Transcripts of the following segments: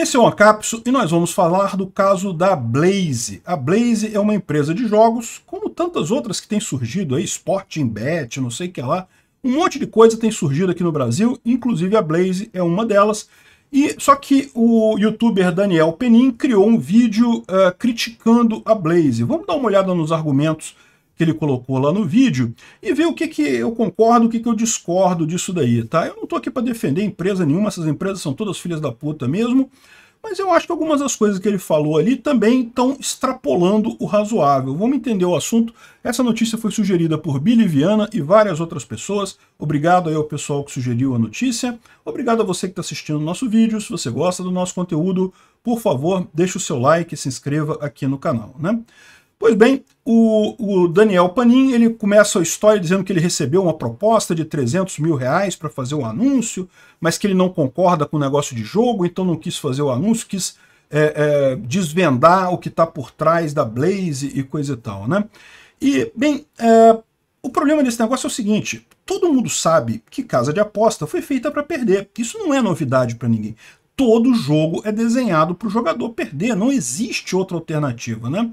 Esse é o Ancapso e nós vamos falar do caso da Blaze. A Blaze é uma empresa de jogos, como tantas outras que têm surgido aí, Sporting Bet, não sei o que lá. Um monte de coisa tem surgido aqui no Brasil, inclusive a Blaze é uma delas. E Só que o youtuber Daniel Penin criou um vídeo uh, criticando a Blaze. Vamos dar uma olhada nos argumentos que ele colocou lá no vídeo e ver o que, que eu concordo, o que, que eu discordo disso daí, tá? Eu não estou aqui para defender empresa nenhuma, essas empresas são todas filhas da puta mesmo, mas eu acho que algumas das coisas que ele falou ali também estão extrapolando o razoável. Vamos entender o assunto. Essa notícia foi sugerida por Billy Viana e várias outras pessoas. Obrigado aí ao pessoal que sugeriu a notícia. Obrigado a você que está assistindo o nosso vídeo. Se você gosta do nosso conteúdo, por favor, deixe o seu like e se inscreva aqui no canal. Né? Pois bem, o, o, Daniel Panin ele começa a história dizendo que ele recebeu uma proposta de 300 mil reais para fazer o um anúncio, mas que ele não concorda com o negócio de jogo, então não quis fazer o anúncio, quis é, é, desvendar o que está por trás da Blaze e coisa e tal. Né? E, bem, é, o problema desse negócio é o seguinte, todo mundo sabe que casa de aposta foi feita para perder. Isso não é novidade para ninguém todo jogo é desenhado para o jogador perder, não existe outra alternativa, né?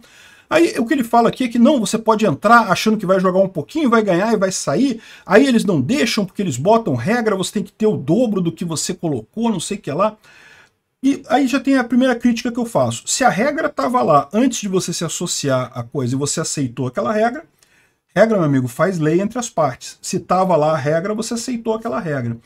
Aí o que ele fala aqui é que não, você pode entrar achando que vai jogar um pouquinho, vai ganhar e vai sair. Aí eles não deixam porque eles botam regra, você tem que ter o dobro do que você colocou, não sei o que lá. E aí já tem a primeira crítica que eu faço. Se a regra estava lá antes de você se associar à coisa e você aceitou aquela regra, regra, meu amigo, faz lei entre as partes. Se estava lá a regra, você aceitou aquela regra.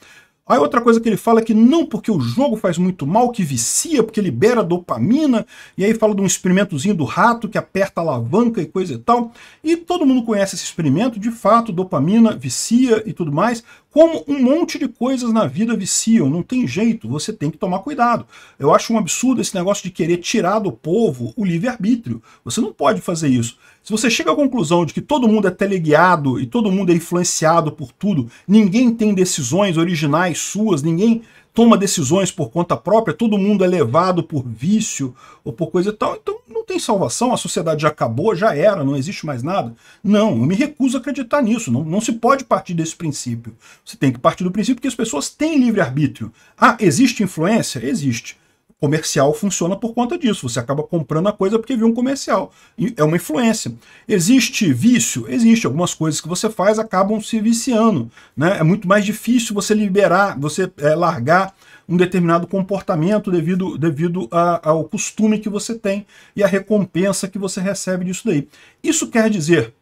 Aí outra coisa que ele fala é que não porque o jogo faz muito mal, que vicia, porque libera dopamina, e aí fala de um experimentozinho do rato que aperta a alavanca e coisa e tal. E todo mundo conhece esse experimento, de fato, dopamina vicia e tudo mais. Como um monte de coisas na vida viciam, não tem jeito, você tem que tomar cuidado. Eu acho um absurdo esse negócio de querer tirar do povo o livre-arbítrio. Você não pode fazer isso. Se você chega à conclusão de que todo mundo é teleguiado e todo mundo é influenciado por tudo, ninguém tem decisões originais suas, ninguém toma decisões por conta própria, todo mundo é levado por vício ou por coisa e tal, então não tem salvação, a sociedade já acabou, já era, não existe mais nada. Não, eu me recuso a acreditar nisso, não, não se pode partir desse princípio. Você tem que partir do princípio que as pessoas têm livre-arbítrio. Ah, existe influência? Existe comercial funciona por conta disso. Você acaba comprando a coisa porque viu um comercial. É uma influência. Existe vício? Existe. Algumas coisas que você faz acabam se viciando. Né? É muito mais difícil você liberar, você é, largar um determinado comportamento devido, devido a, ao costume que você tem e à recompensa que você recebe disso daí. Isso quer dizer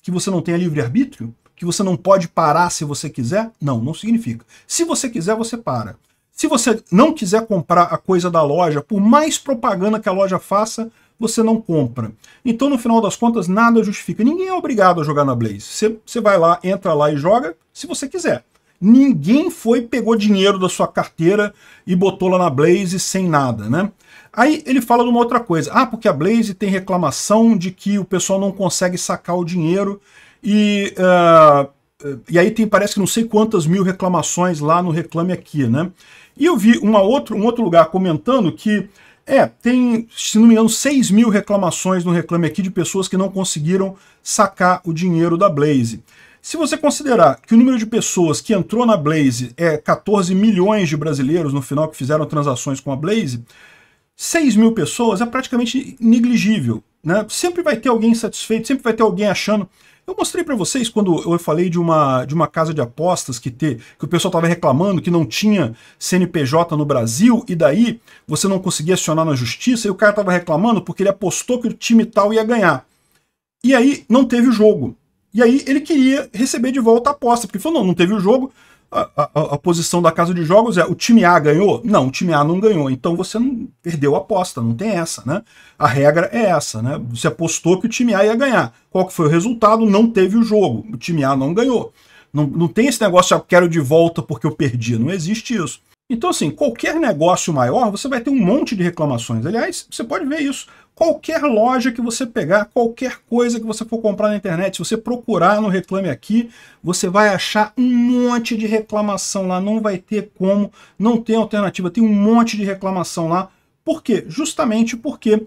que você não tenha livre-arbítrio? Que você não pode parar se você quiser? Não, não significa. Se você quiser, você para. Se você não quiser comprar a coisa da loja, por mais propaganda que a loja faça, você não compra. Então, no final das contas, nada justifica. Ninguém é obrigado a jogar na Blaze. Você, vai lá, entra lá e joga se você quiser. Ninguém foi, pegou dinheiro da sua carteira e botou lá na Blaze sem nada, né? Aí ele fala de uma outra coisa. Ah, porque a Blaze tem reclamação de que o pessoal não consegue sacar o dinheiro e... Uh, e aí tem, parece que não sei quantas mil reclamações lá no Reclame Aqui, né? E eu vi uma outro, um outro lugar comentando que é, tem, se não me engano, 6 mil reclamações no Reclame Aqui de pessoas que não conseguiram sacar o dinheiro da Blaze. Se você considerar que o número de pessoas que entrou na Blaze é 14 milhões de brasileiros no final que fizeram transações com a Blaze, 6 mil pessoas é praticamente negligível. Né? Sempre vai ter alguém insatisfeito, sempre vai ter alguém achando eu mostrei para vocês quando eu falei de uma, de uma casa de apostas que, ter, que o pessoal estava reclamando que não tinha CNPJ no Brasil e daí você não conseguia acionar na justiça e o cara estava reclamando porque ele apostou que o time tal ia ganhar. E aí não teve o jogo. E aí ele queria receber de volta a aposta, porque falou, não, não teve o jogo, a, a, a, posição da casa de jogos é o time A ganhou? Não, o time A não ganhou. Então você não perdeu a aposta, não tem essa, né? A regra é essa, né? Você apostou que o time A ia ganhar. Qual que foi o resultado? Não teve o jogo. O time A não ganhou. Não, não tem esse negócio, eu ah, quero de volta porque eu perdi. Não existe isso. Então, assim, qualquer negócio maior, você vai ter um monte de reclamações. Aliás, você pode ver isso. Qualquer loja que você pegar, qualquer coisa que você for comprar na internet, se você procurar no Reclame Aqui, você vai achar um monte de reclamação lá. Não vai ter como, não tem alternativa. Tem um monte de reclamação lá. Por quê? Justamente porque uh,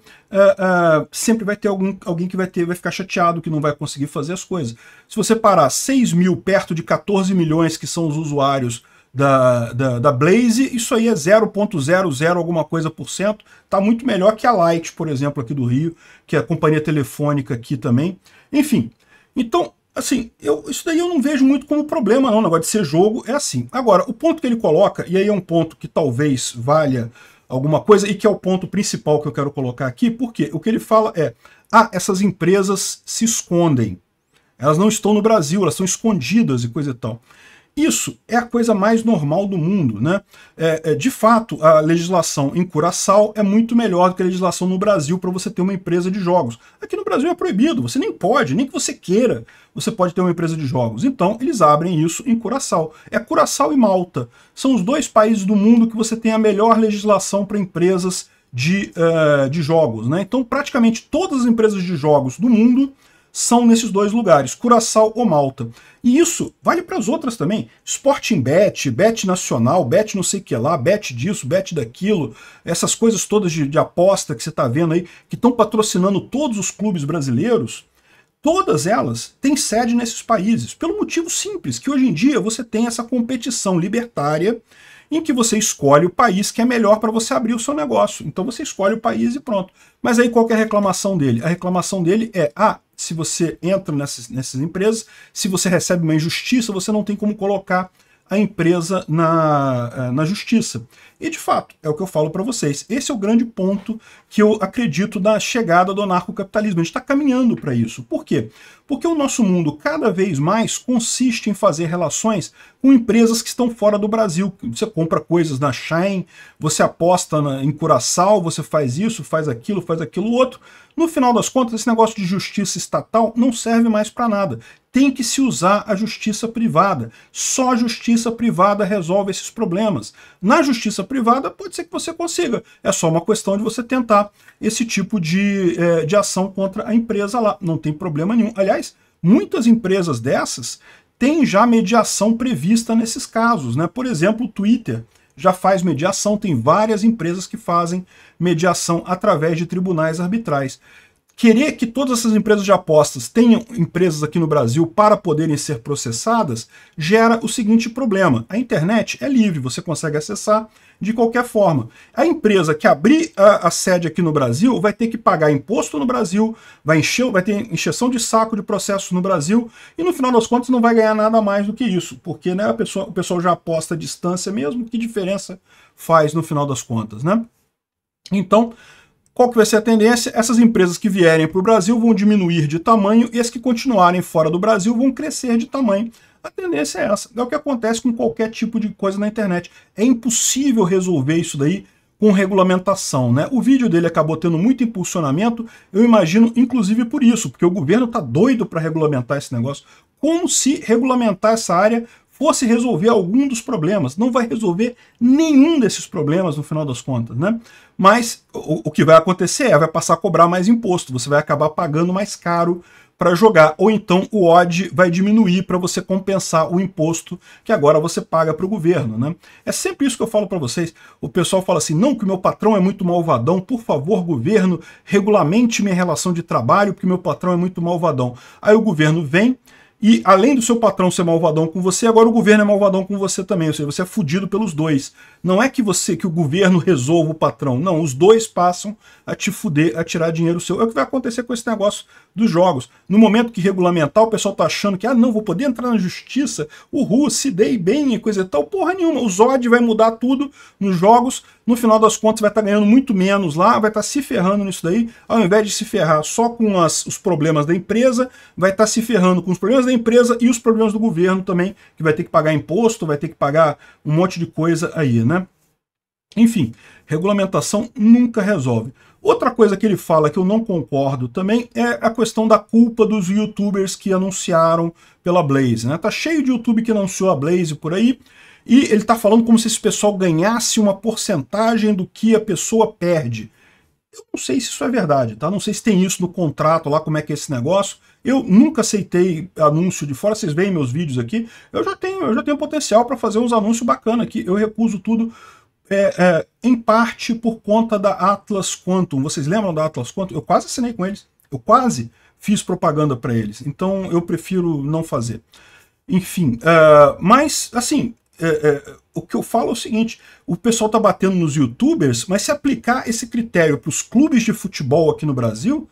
uh, sempre vai ter algum, alguém que vai, ter, vai ficar chateado, que não vai conseguir fazer as coisas. Se você parar 6 mil perto de 14 milhões que são os usuários da, da, da Blaze, isso aí é 0.00 alguma coisa por cento, tá muito melhor que a Light, por exemplo, aqui do Rio, que é a companhia telefônica aqui também. Enfim, então, assim, eu, isso daí eu não vejo muito como problema não, o negócio de ser jogo é assim. Agora, o ponto que ele coloca, e aí é um ponto que talvez valha alguma coisa, e que é o ponto principal que eu quero colocar aqui, porque o que ele fala é, ah, essas empresas se escondem, elas não estão no Brasil, elas são escondidas e coisa e tal. Isso é a coisa mais normal do mundo. Né? É, é, de fato, a legislação em Curaçao é muito melhor do que a legislação no Brasil para você ter uma empresa de jogos. Aqui no Brasil é proibido, você nem pode, nem que você queira, você pode ter uma empresa de jogos. Então, eles abrem isso em Curaçao. É Curaçao e Malta. São os dois países do mundo que você tem a melhor legislação para empresas de, uh, de jogos. Né? Então, praticamente todas as empresas de jogos do mundo são nesses dois lugares, Curaçao ou Malta. E isso vale para as outras também. Sporting Bet, Bet Nacional, Bet não sei o que lá, Bet disso, Bet daquilo, essas coisas todas de, de aposta que você está vendo aí, que estão patrocinando todos os clubes brasileiros, todas elas têm sede nesses países, pelo motivo simples que hoje em dia você tem essa competição libertária em que você escolhe o país que é melhor para você abrir o seu negócio. Então você escolhe o país e pronto. Mas aí qual é a reclamação dele? A reclamação dele é: ah, se você entra nessas, nessas empresas, se você recebe uma injustiça, você não tem como colocar a empresa na, eh, na justiça. E de fato, é o que eu falo para vocês. Esse é o grande ponto que eu acredito da chegada do anarcocapitalismo. A gente está caminhando para isso. Por quê? Porque o nosso mundo cada vez mais consiste em fazer relações com empresas que estão fora do Brasil. Você compra coisas na Shine, você aposta na, em Curaçao, você faz isso, faz aquilo, faz aquilo outro. No final das contas, esse negócio de justiça estatal não serve mais para nada. Tem que se usar a justiça privada. Só a justiça privada resolve esses problemas. Na justiça privada, pode ser que você consiga. É só uma questão de você tentar esse tipo de, é, de ação contra a empresa lá. Não tem problema nenhum. Aliás, muitas empresas dessas têm já mediação prevista nesses casos. Né? Por exemplo, o Twitter já faz mediação, tem várias empresas que fazem mediação através de tribunais arbitrais. Querer que todas essas empresas de apostas tenham empresas aqui no Brasil para poderem ser processadas gera o seguinte problema: a internet é livre, você consegue acessar de qualquer forma. A empresa que abrir a, a, sede aqui no Brasil vai ter que pagar imposto no Brasil, vai, encher, vai ter encheção de saco de processos no Brasil e no final das contas não vai ganhar nada mais do que isso, porque né, a pessoa, o pessoal já aposta a distância mesmo, que diferença faz no final das contas, né? Então, qual que vai ser a tendência? Essas empresas que vierem para o Brasil vão diminuir de tamanho e as que continuarem fora do Brasil vão crescer de tamanho a tendência é essa. É o que acontece com qualquer tipo de coisa na internet. É impossível resolver isso daí com regulamentação, né? O vídeo dele acabou tendo muito impulsionamento, eu imagino, inclusive por isso, porque o governo tá doido para regulamentar esse negócio, como se regulamentar essa área fosse resolver algum dos problemas. Não vai resolver nenhum desses problemas no final das contas, né? Mas o, o, que vai acontecer é, vai passar a cobrar mais imposto, você vai acabar pagando mais caro para jogar, ou então o odd vai diminuir para você compensar o imposto que agora você paga para o governo. Né? É sempre isso que eu falo para vocês. O pessoal fala assim, não, que o meu patrão é muito malvadão, por favor, governo, regulamente minha relação de trabalho, porque meu patrão é muito malvadão. Aí o governo vem, e além do seu patrão ser malvadão com você, agora o governo é malvadão com você também. Ou seja, você é fudido pelos dois. Não é que você que o governo resolva o patrão. Não, os dois passam a te fuder, a tirar dinheiro seu. É o que vai acontecer com esse negócio dos jogos. No momento que regulamentar, o pessoal tá achando que, ah, não, vou poder entrar na justiça, Ru se dei bem e coisa e tal. Porra nenhuma. O Zod vai mudar tudo nos jogos. No final das contas, vai estar tá ganhando muito menos lá, vai estar tá se ferrando nisso daí. Ao invés de se ferrar só com as, os problemas da empresa, vai estar tá se ferrando com os problemas da da empresa e os problemas do governo também, que vai ter que pagar imposto, vai ter que pagar um monte de coisa aí, né? Enfim, regulamentação nunca resolve. Outra coisa que ele fala que eu não concordo também é a questão da culpa dos youtubers que anunciaram pela Blaze, né? Tá cheio de YouTube que anunciou a Blaze por aí, e ele tá falando como se esse pessoal ganhasse uma porcentagem do que a pessoa perde. Eu não sei se isso é verdade, tá? Não sei se tem isso no contrato lá, como é que é esse negócio, eu nunca aceitei anúncio de fora, vocês veem meus vídeos aqui, eu já tenho, eu já tenho potencial para fazer uns anúncios bacanas aqui, eu recuso tudo é, é, em parte por conta da Atlas Quantum. Vocês lembram da Atlas Quantum? Eu quase assinei com eles, eu quase fiz propaganda para eles, então eu prefiro não fazer. Enfim, uh, mas assim, é, é, o que eu falo é o seguinte, o pessoal está batendo nos youtubers, mas se aplicar esse critério para os clubes de futebol aqui no Brasil,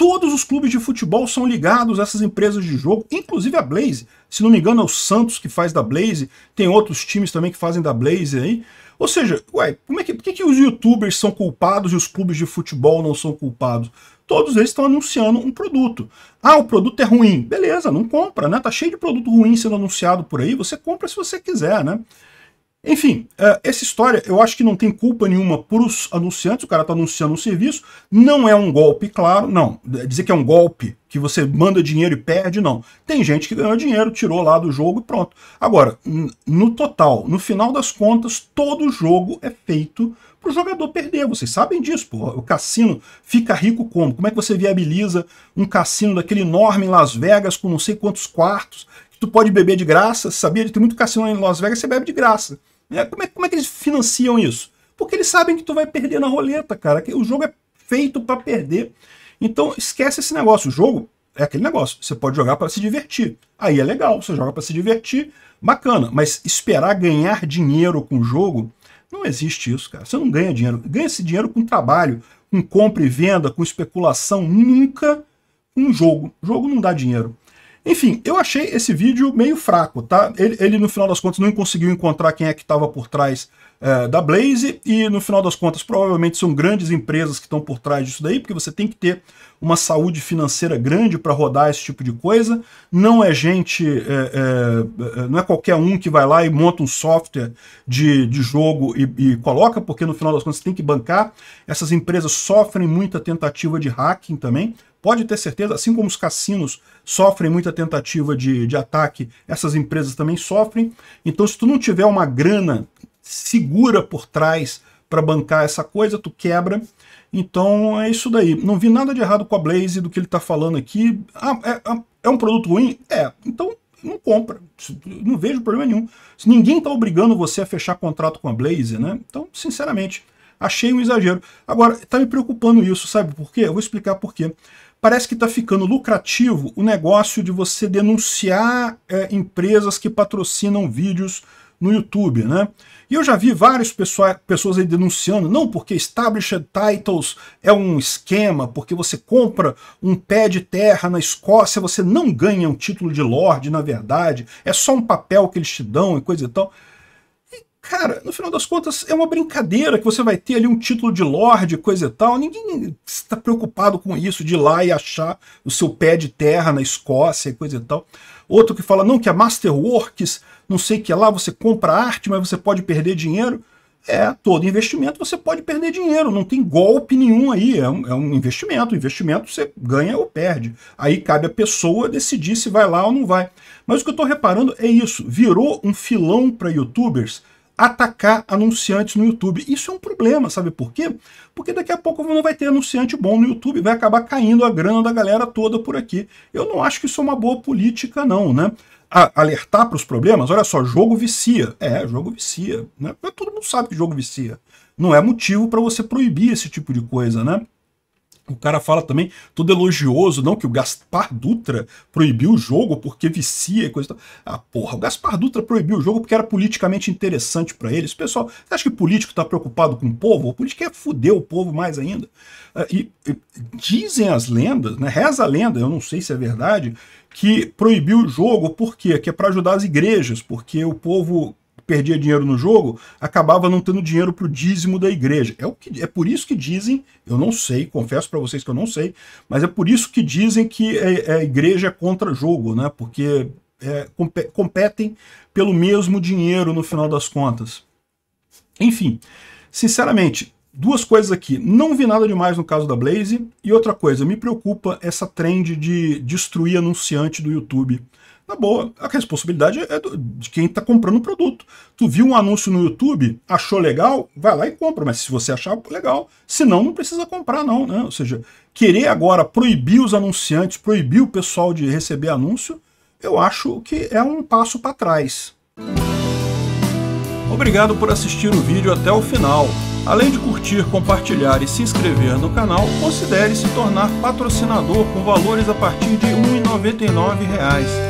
Todos os clubes de futebol são ligados a essas empresas de jogo, inclusive a Blaze. Se não me engano, é o Santos que faz da Blaze, tem outros times também que fazem da Blaze aí. Ou seja, ué, como é que, por que, que os youtubers são culpados e os clubes de futebol não são culpados? Todos eles estão anunciando um produto. Ah, o produto é ruim. Beleza, não compra, né? Tá cheio de produto ruim sendo anunciado por aí. Você compra se você quiser, né? Enfim, é, essa história eu acho que não tem culpa nenhuma para os anunciantes, o cara está anunciando um serviço, não é um golpe, claro, não. É, dizer que é um golpe, que você manda dinheiro e perde, não. Tem gente que ganhou dinheiro, tirou lá do jogo e pronto. Agora, no total, no final das contas, todo jogo é feito para o jogador perder. Vocês sabem disso, pô. O cassino fica rico como? Como é que você viabiliza um cassino daquele enorme em Las Vegas com não sei quantos quartos? que Tu pode beber de graça, sabia? Tem muito cassino em Las Vegas, você bebe de graça. Né? Como, é, como é que eles financiam isso? Porque eles sabem que tu vai perder na roleta, cara. Que o jogo é feito para perder. Então esquece esse negócio. O jogo é aquele negócio. Você pode jogar para se divertir. Aí é legal, você joga para se divertir, bacana. Mas esperar ganhar dinheiro com o jogo, não existe isso, cara. Você não ganha dinheiro. Ganha esse dinheiro com trabalho, com compra e venda, com especulação, nunca um jogo. O jogo não dá dinheiro. Enfim, eu achei esse vídeo meio fraco, tá? Ele, ele no final das contas não conseguiu encontrar quem é que estava por trás é, da Blaze, e no final das contas provavelmente são grandes empresas que estão por trás disso daí, porque você tem que ter uma saúde financeira grande para rodar esse tipo de coisa, não é gente, é, é, não é qualquer um que vai lá e monta um software de, de jogo e, e coloca, porque no final das contas você tem que bancar, essas empresas sofrem muita tentativa de hacking também, Pode ter certeza, assim como os cassinos sofrem muita tentativa de, de ataque, essas empresas também sofrem. Então, se tu não tiver uma grana segura por trás para bancar essa coisa, tu quebra. Então é isso daí. Não vi nada de errado com a Blaze do que ele está falando aqui. Ah, é, ah, é, um produto ruim? É. Então não compra. Não vejo problema nenhum. Ninguém está obrigando você a fechar contrato com a Blaze, né? Então, sinceramente, achei um exagero. Agora, está me preocupando isso, sabe por quê? Eu vou explicar por quê parece que está ficando lucrativo o negócio de você denunciar é, empresas que patrocinam vídeos no YouTube, né? E eu já vi várias pessoas aí denunciando, não porque Established Titles é um esquema, porque você compra um pé de terra na Escócia, você não ganha um título de Lorde, na verdade, é só um papel que eles te dão e coisa e tal. Cara, no final das contas, é uma brincadeira que você vai ter ali um título de Lorde, coisa e tal. Ninguém está preocupado com isso, de ir lá e achar o seu pé de terra na Escócia e coisa e tal. Outro que fala, não, que é Masterworks, não sei que é lá, você compra arte, mas você pode perder dinheiro. É, todo investimento você pode perder dinheiro, não tem golpe nenhum aí, é um, é um investimento, o investimento você ganha ou perde. Aí cabe a pessoa decidir se vai lá ou não vai. Mas o que eu estou reparando é isso, virou um filão para youtubers atacar anunciantes no YouTube. Isso é um problema, sabe por quê? Porque daqui a pouco não vai ter anunciante bom no YouTube, vai acabar caindo a grana da galera toda por aqui. Eu não acho que isso é uma boa política, não, né? A alertar para os problemas, olha só, jogo vicia. É, jogo vicia. Né? Todo mundo sabe que jogo vicia. Não é motivo para você proibir esse tipo de coisa, né? O cara fala também, todo elogioso, não, que o Gaspar Dutra proibiu o jogo porque vicia e coisa e tal. Ah, porra, o Gaspar Dutra proibiu o jogo porque era politicamente interessante para eles. Pessoal, você acha que político tá preocupado com o povo? O político quer foder o povo mais ainda. Ah, e, e, dizem as lendas, né, reza a lenda, eu não sei se é verdade, que proibiu o jogo, por quê? Que é para ajudar as igrejas, porque o povo perdia dinheiro no jogo acabava não tendo dinheiro para o dízimo da igreja. É, o que, é por isso que dizem, eu não sei, confesso para vocês que eu não sei, mas é por isso que dizem que é, é, a igreja é contra jogo, né? Porque é, competem pelo mesmo dinheiro no final das contas. Enfim, sinceramente, duas coisas aqui. Não vi nada demais no caso da Blaze. E outra coisa, me preocupa essa trend de destruir anunciante do YouTube na tá boa, a responsabilidade é de quem está comprando o produto. Tu viu um anúncio no YouTube, achou legal, vai lá e compra. Mas se você achar legal, senão não precisa comprar não. Né? Ou seja, querer agora proibir os anunciantes, proibir o pessoal de receber anúncio, eu acho que é um passo para trás. Obrigado por assistir o vídeo até o final. Além de curtir, compartilhar e se inscrever no canal, considere se tornar patrocinador com valores a partir de R$ 1,99